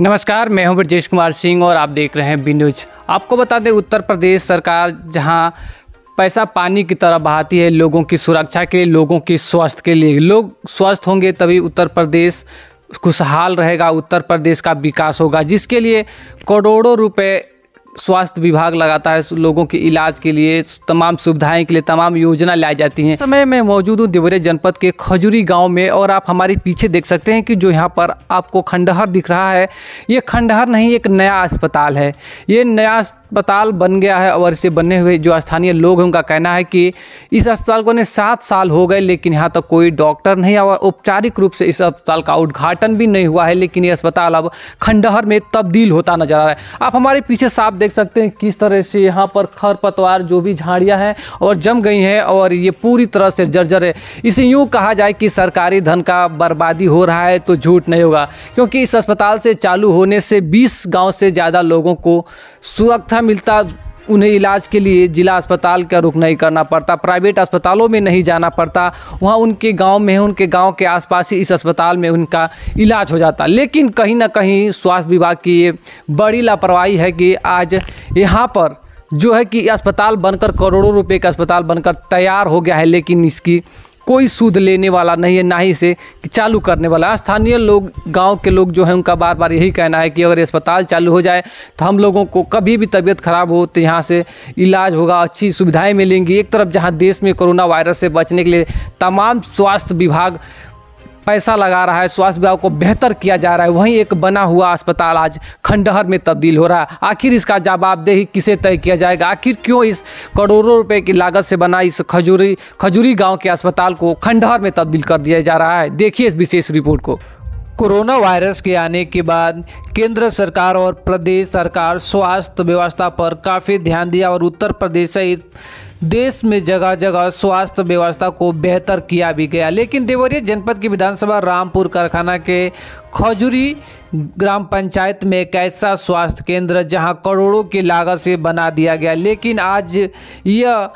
नमस्कार मैं हूं ब्रजेश कुमार सिंह और आप देख रहे हैं बी न्यूज आपको बता दें उत्तर प्रदेश सरकार जहां पैसा पानी की तरह बहाती है लोगों की सुरक्षा के लिए लोगों की स्वास्थ्य के लिए लोग स्वस्थ होंगे तभी उत्तर प्रदेश खुशहाल रहेगा उत्तर प्रदेश का विकास होगा जिसके लिए करोड़ों रुपए स्वास्थ्य विभाग लगाता है लोगों के इलाज के लिए तमाम सुविधाएं के लिए तमाम योजना लाई जाती हैं समय में मौजूद हूँ देवरे जनपद के खजूरी गांव में और आप हमारे पीछे देख सकते हैं कि जो यहाँ पर आपको खंडहर दिख रहा है ये खंडहर नहीं एक नया अस्पताल है ये नया अस्पताल बन गया है और इसे बनने हुए जो स्थानीय लोग हैं उनका कहना है कि इस अस्पताल को सात साल हो गए लेकिन यहाँ तक कोई डॉक्टर नहीं और औपचारिक रूप से इस अस्पताल का उद्घाटन भी नहीं हुआ है लेकिन ये अस्पताल अब खंडहर में तब्दील होता नजर आ रहा है आप हमारे पीछे साफ देख सकते हैं किस तरह से यहाँ पर खरपतवार जो भी झाड़ियाँ हैं और जम गई हैं और ये पूरी तरह से जर्जर है इसे यूँ कहा जाए कि सरकारी धन का बर्बादी हो रहा है तो झूठ नहीं होगा क्योंकि इस अस्पताल से चालू होने से बीस गाँव से ज़्यादा लोगों को सुरक्षा जैसा मिलता उन्हें इलाज के लिए जिला अस्पताल का रुख नहीं करना पड़ता प्राइवेट अस्पतालों में नहीं जाना पड़ता वहाँ उनके गांव में उनके गांव के आसपास ही इस अस्पताल में उनका इलाज हो जाता लेकिन कहीं ना कहीं स्वास्थ्य विभाग की ये बड़ी लापरवाही है कि आज यहाँ पर जो है कि अस्पताल बनकर करोड़ों रुपए का अस्पताल बनकर तैयार हो गया है लेकिन इसकी कोई सूद लेने वाला नहीं है ना ही से चालू करने वाला स्थानीय लोग गांव के लोग जो हैं उनका बार बार यही कहना है कि अगर अस्पताल चालू हो जाए तो हम लोगों को कभी भी तबीयत खराब हो तो यहाँ से इलाज होगा अच्छी सुविधाएं मिलेंगी एक तरफ जहाँ देश में कोरोना वायरस से बचने के लिए तमाम स्वास्थ्य विभाग पैसा लगा रहा है स्वास्थ्य विभाग को बेहतर किया जा रहा है वहीं एक बना हुआ अस्पताल आज खंडहर में तब्दील हो रहा है आखिर इसका जवाबदेही किसे तय किया जाएगा आखिर क्यों इस करोड़ों रुपए की लागत से बना इस खजूरी खजूरी गाँव के अस्पताल को खंडहर में तब्दील कर दिया जा रहा है देखिए इस विशेष रिपोर्ट को कोरोना वायरस के आने के बाद केंद्र सरकार और प्रदेश सरकार स्वास्थ्य व्यवस्था पर काफ़ी ध्यान दिया और उत्तर प्रदेश सहित देश में जगह जगह स्वास्थ्य व्यवस्था को बेहतर किया भी गया लेकिन देवरिया जनपद की विधानसभा रामपुर कारखाना के खजूरी ग्राम पंचायत में एक ऐसा स्वास्थ्य केंद्र जहां करोड़ों की लागत से बना दिया गया लेकिन आज यह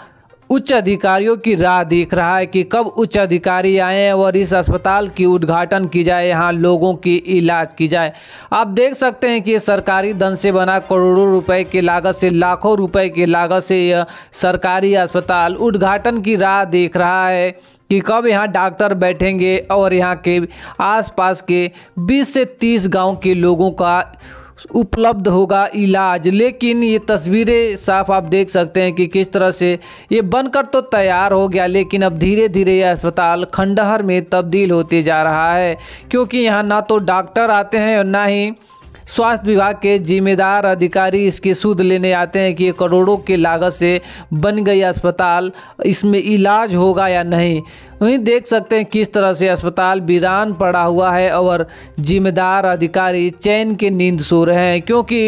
उच्च अधिकारियों की राह देख रहा है कि कब उच्च अधिकारी आए और इस अस्पताल की उद्घाटन की जाए यहाँ लोगों की इलाज की जाए आप देख सकते हैं कि सरकारी धन से बना करोड़ों रुपए की लागत से लाखों रुपए की लागत से यह सरकारी अस्पताल उद्घाटन की राह देख रहा है कि कब यहाँ डॉक्टर बैठेंगे और यहाँ के आसपास के 20 से 30 गांव के लोगों का उपलब्ध होगा इलाज लेकिन ये तस्वीरें साफ आप देख सकते हैं कि किस तरह से ये बनकर तो तैयार हो गया लेकिन अब धीरे धीरे यह अस्पताल खंडहर में तब्दील होते जा रहा है क्योंकि यहाँ ना तो डॉक्टर आते हैं और ना ही स्वास्थ्य विभाग के जिम्मेदार अधिकारी इसकी सूद लेने आते हैं कि ये करोड़ों की लागत से बन गई अस्पताल इसमें इलाज होगा या नहीं वहीं देख सकते हैं किस तरह से अस्पताल वीरान पड़ा हुआ है और जिम्मेदार अधिकारी चैन के नींद सो रहे हैं क्योंकि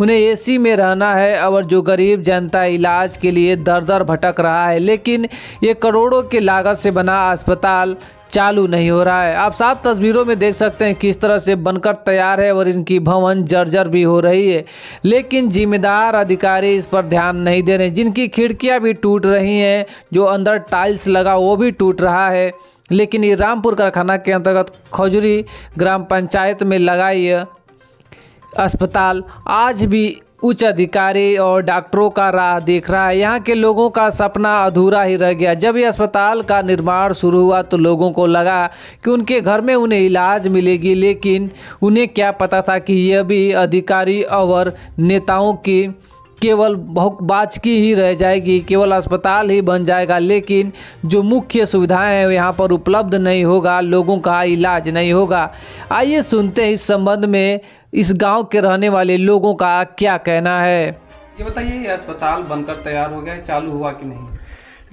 उन्हें एसी में रहना है और जो गरीब जनता इलाज के लिए दर दर भटक रहा है लेकिन ये करोड़ों की लागत से बना अस्पताल चालू नहीं हो रहा है आप साफ तस्वीरों में देख सकते हैं किस तरह से बनकर तैयार है और इनकी भवन जर्जर भी हो रही है लेकिन जिम्मेदार अधिकारी इस पर ध्यान नहीं दे रहे जिनकी खिड़कियां भी टूट रही हैं जो अंदर टाइल्स लगा वो भी टूट रहा है लेकिन ये रामपुर कारखाना के अंतर्गत खजूरी ग्राम पंचायत में लगाई अस्पताल आज भी उच्च अधिकारी और डॉक्टरों का राह देख रहा है यहाँ के लोगों का सपना अधूरा ही रह गया जब ये अस्पताल का निर्माण शुरू हुआ तो लोगों को लगा कि उनके घर में उन्हें इलाज मिलेगी लेकिन उन्हें क्या पता था कि यह भी अधिकारी और नेताओं की केवल बाच की ही रह जाएगी केवल अस्पताल ही बन जाएगा लेकिन जो मुख्य सुविधाएं हैं यहाँ पर उपलब्ध नहीं होगा लोगों का इलाज नहीं होगा आइए सुनते हैं इस संबंध में इस गांव के रहने वाले लोगों का क्या कहना है ये बताइए ये अस्पताल बनकर तैयार हो गया चालू हुआ कि नहीं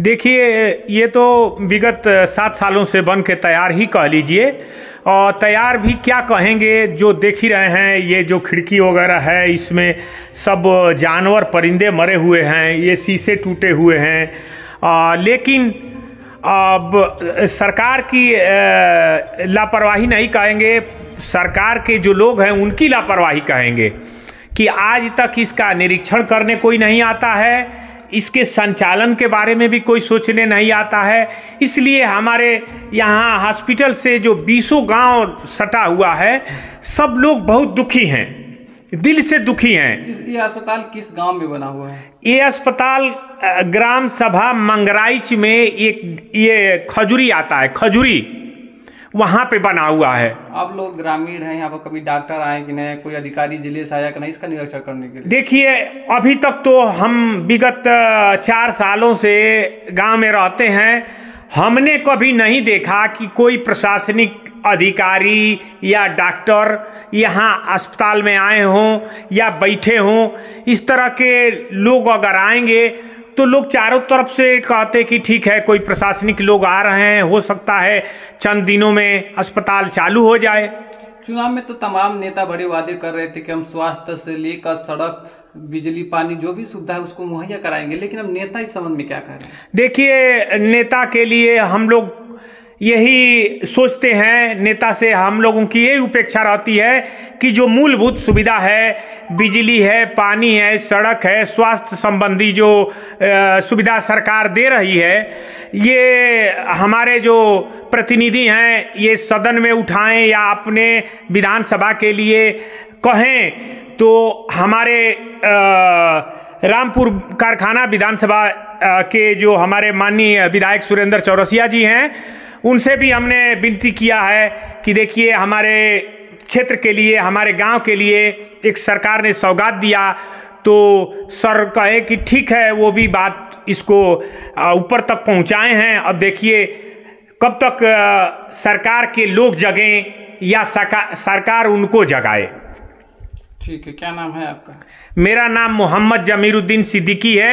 देखिए ये तो विगत सात सालों से बन के तैयार ही कह लीजिए और तैयार भी क्या कहेंगे जो देख ही रहे हैं ये जो खिड़की वगैरह है इसमें सब जानवर परिंदे मरे हुए हैं ये शीशे टूटे हुए हैं आ, लेकिन अब सरकार की लापरवाही नहीं कहेंगे सरकार के जो लोग हैं उनकी लापरवाही कहेंगे कि आज तक इसका निरीक्षण करने कोई नहीं आता है इसके संचालन के बारे में भी कोई सोचने नहीं आता है इसलिए हमारे यहाँ हॉस्पिटल से जो बीसों गांव सटा हुआ है सब लोग बहुत दुखी हैं दिल से दुखी हैं ये अस्पताल किस गांव में बना हुआ है ये अस्पताल ग्राम सभा मंगराइच में एक ये खजूरी आता है खजूरी वहाँ पे बना हुआ है आप लोग ग्रामीण हैं यहाँ पर कभी डॉक्टर आए कि नहीं कोई अधिकारी जिले से आया कि नहीं इसका निरीक्षण करने के लिए देखिए अभी तक तो हम विगत चार सालों से गांव में रहते हैं हमने कभी नहीं देखा कि कोई प्रशासनिक अधिकारी या डॉक्टर यहाँ अस्पताल में आए हों या बैठे हों इस तरह के लोग अगर आएंगे तो लोग चारों तरफ से कहते कि ठीक है कोई प्रशासनिक लोग आ रहे हैं हो सकता है चंद दिनों में अस्पताल चालू हो जाए चुनाव में तो तमाम नेता बड़े वादे कर रहे थे कि हम स्वास्थ्य से लेकर सड़क बिजली पानी जो भी सुविधा है उसको मुहैया कराएंगे लेकिन अब नेता इस संबंध में क्या कर रहे हैं देखिए नेता के लिए हम लोग यही सोचते हैं नेता से हम लोगों की यही उपेक्षा रहती है कि जो मूलभूत सुविधा है बिजली है पानी है सड़क है स्वास्थ्य संबंधी जो सुविधा सरकार दे रही है ये हमारे जो प्रतिनिधि हैं ये सदन में उठाएं या अपने विधानसभा के लिए कहें तो हमारे रामपुर कारखाना विधानसभा के जो हमारे माननीय विधायक सुरेंद्र चौरसिया जी हैं उनसे भी हमने विनती किया है कि देखिए हमारे क्षेत्र के लिए हमारे गांव के लिए एक सरकार ने सौगात दिया तो सर कहे कि ठीक है वो भी बात इसको ऊपर तक पहुंचाए हैं अब देखिए कब तक सरकार के लोग जगें या सरकार उनको जगाए ठीक है क्या नाम है आपका मेरा नाम मोहम्मद जमीरुद्दीन सिद्दीकी है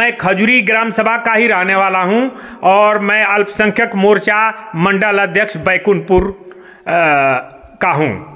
मैं खजूरी ग्राम सभा का ही रहने वाला हूं और मैं अल्पसंख्यक मोर्चा मंडल अध्यक्ष बैकुंठपुर का हूं